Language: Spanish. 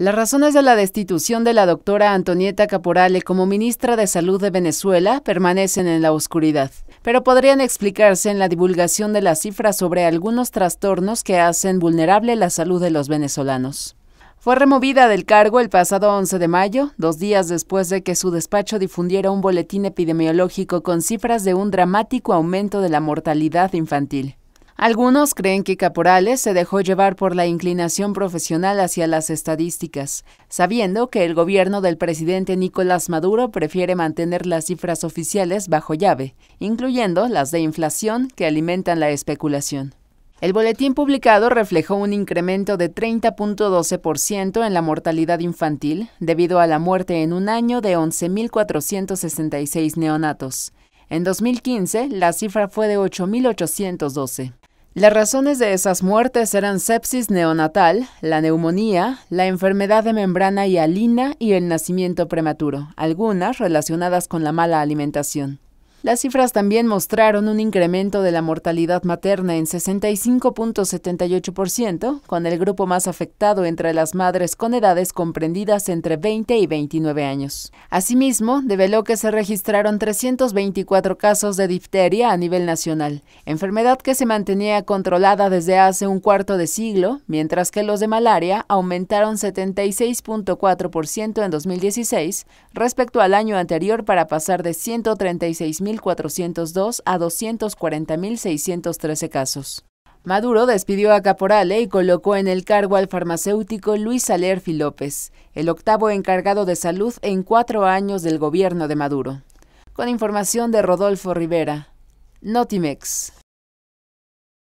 Las razones de la destitución de la doctora Antonieta Caporale como ministra de Salud de Venezuela permanecen en la oscuridad, pero podrían explicarse en la divulgación de las cifras sobre algunos trastornos que hacen vulnerable la salud de los venezolanos. Fue removida del cargo el pasado 11 de mayo, dos días después de que su despacho difundiera un boletín epidemiológico con cifras de un dramático aumento de la mortalidad infantil. Algunos creen que Caporales se dejó llevar por la inclinación profesional hacia las estadísticas, sabiendo que el gobierno del presidente Nicolás Maduro prefiere mantener las cifras oficiales bajo llave, incluyendo las de inflación que alimentan la especulación. El boletín publicado reflejó un incremento de 30.12% en la mortalidad infantil debido a la muerte en un año de 11.466 neonatos. En 2015, la cifra fue de 8.812. Las razones de esas muertes eran sepsis neonatal, la neumonía, la enfermedad de membrana hialina y el nacimiento prematuro, algunas relacionadas con la mala alimentación. Las cifras también mostraron un incremento de la mortalidad materna en 65.78%, con el grupo más afectado entre las madres con edades comprendidas entre 20 y 29 años. Asimismo, develó que se registraron 324 casos de difteria a nivel nacional, enfermedad que se mantenía controlada desde hace un cuarto de siglo, mientras que los de malaria aumentaron 76.4% en 2016 respecto al año anterior para pasar de 136.000 402 a 240.613 casos. Maduro despidió a Caporale eh, y colocó en el cargo al farmacéutico Luis Saler López, el octavo encargado de salud en cuatro años del gobierno de Maduro. Con información de Rodolfo Rivera, Notimex.